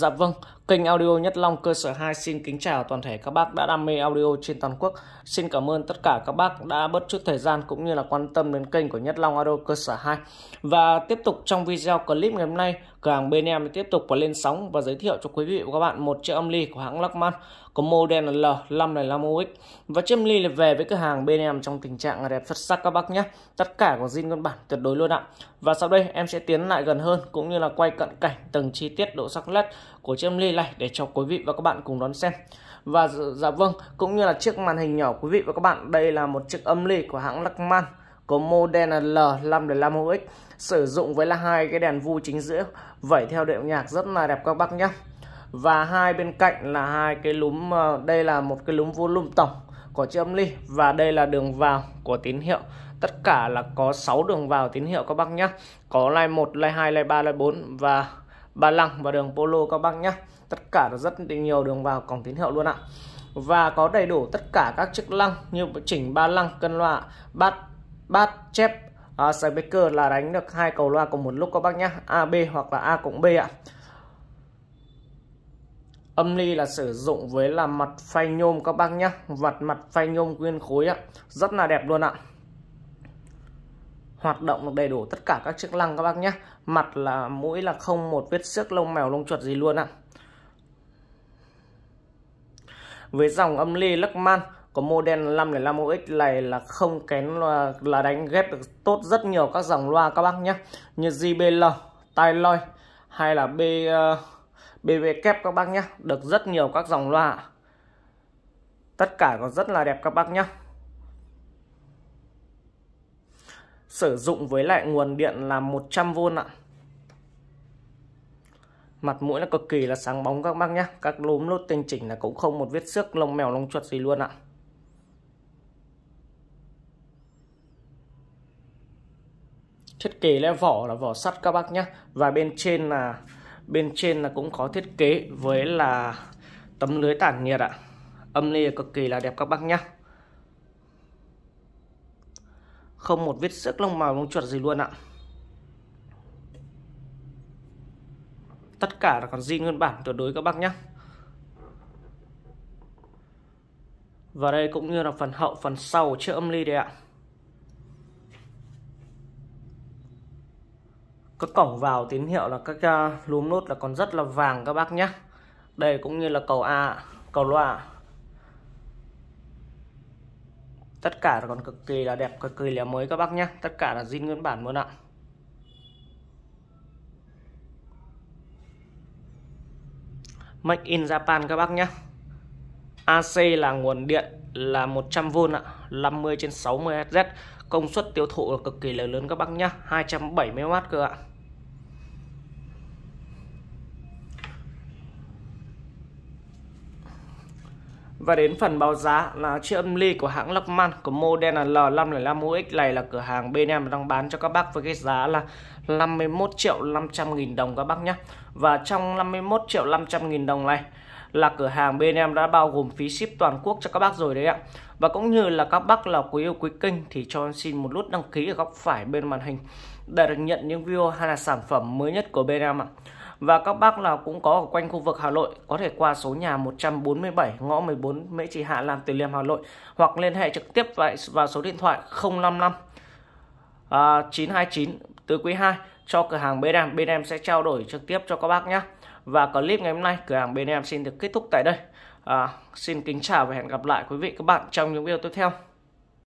Dạ vâng, Kênh Audio Nhất Long cơ sở 2 xin kính chào toàn thể các bác đã đam mê audio trên toàn quốc. Xin cảm ơn tất cả các bác đã bớt chút thời gian cũng như là quan tâm đến kênh của Nhất Long Audio cơ sở 2. Và tiếp tục trong video clip ngày hôm nay, cửa hàng bên em tiếp tục có lên sóng và giới thiệu cho quý vị và các bạn một chiếc âm ly của hãng Lockman có model là L505OX. Và chiếc âm ly là về với cửa hàng bên em trong tình trạng đẹp xuất sắc các bác nhé. Tất cả của zin nguyên bản tuyệt đối luôn ạ. Và sau đây em sẽ tiến lại gần hơn cũng như là quay cận cảnh từng chi tiết độ sắc nét của chiếc lê này để cho quý vị và các bạn cùng đón xem và dạ vâng cũng như là chiếc màn hình nhỏ quý vị và các bạn đây là một chiếc âm ly của hãng Lachman có model L505OX sử dụng với là hai cái đèn vu chính giữa vẩy theo điệu nhạc rất là đẹp các bác nhé và hai bên cạnh là hai cái lúm ờ, đây là một cái lúm volume tổng của chiếc âm ly và đây là đường vào của tín hiệu tất cả là có 6 đường vào tín hiệu các bác nhé có line 1, line 2, line 3, line 4 và Ba Lăng và đường Polo các bác nhé tất cả là rất nhiều đường vào cổng tín hiệu luôn ạ và có đầy đủ tất cả các chức năng như chỉnh ba lăng cân loa bát bát chép à, speaker là đánh được hai cầu loa cùng một lúc các bác nhé AB hoặc là A cộng B ạ âm ly là sử dụng với là mặt phay nhôm các bác nhé vật mặt phay nhôm nguyên khối ạ rất là đẹp luôn ạ hoạt động đầy đủ tất cả các chức năng các bác nhé mặt là mũi là không một vết xước lông mèo lông chuột gì luôn ạ với dòng âm ly Luckman có model 505OX này là không kén là, là đánh ghép được tốt rất nhiều các dòng loa các bác nhé như JBL, Tyloi hay là B uh, ờ, BB kép các bác nhé được rất nhiều các dòng loa tất cả còn rất là đẹp các bác nhé sử dụng với lại nguồn điện là 100V ạ. Mặt mũi nó cực kỳ là sáng bóng các bác nhé. Các lốm lốt tinh chỉnh là cũng không một vết xước lông mèo lông chuột gì luôn ạ. Thiết kế là vỏ là vỏ sắt các bác nhé. Và bên trên là bên trên là cũng có thiết kế với là tấm lưới tản nhiệt ạ. Âm ly cực kỳ là đẹp các bác nhé không một vết xước lông màu lông chuột gì luôn ạ tất cả là còn zin nguyên bản tuyệt đối các bác nhé và đây cũng như là phần hậu phần sau chiếc âm ly đây ạ các cổng vào tín hiệu là các uh, lúm nốt là còn rất là vàng các bác nhé đây cũng như là cầu a cầu loa tất cả còn cực kỳ là đẹp cực kỳ là mới các bác nhé tất cả là zin nguyên bản luôn ạ Make in Japan các bác nhé AC là nguồn điện là 100V ạ 50 trên 60 Hz công suất tiêu thụ là cực kỳ là lớn các bác nhé 270W cơ ạ Và đến phần báo giá là chiếc âm ly của hãng Lockman của model là L505UX này là cửa hàng bên em đang bán cho các bác với cái giá là 51 triệu 500 nghìn đồng các bác nhé. Và trong 51 triệu 500 nghìn đồng này là cửa hàng bên em đã bao gồm phí ship toàn quốc cho các bác rồi đấy ạ. Và cũng như là các bác là quý yêu quý kênh thì cho em xin một nút đăng ký ở góc phải bên màn hình để được nhận những video hay là sản phẩm mới nhất của bên em ạ. Và các bác nào cũng có ở quanh khu vực Hà Nội có thể qua số nhà 147 ngõ 14 Mễ Trì Hạ Nam Từ Liêm Hà Nội hoặc liên hệ trực tiếp vào số điện thoại 055 à, 929 từ quý 2 cho cửa hàng bên em. Bên em sẽ trao đổi trực tiếp cho các bác nhé. Và clip ngày hôm nay cửa hàng bên em xin được kết thúc tại đây. À, xin kính chào và hẹn gặp lại quý vị các bạn trong những video tiếp theo.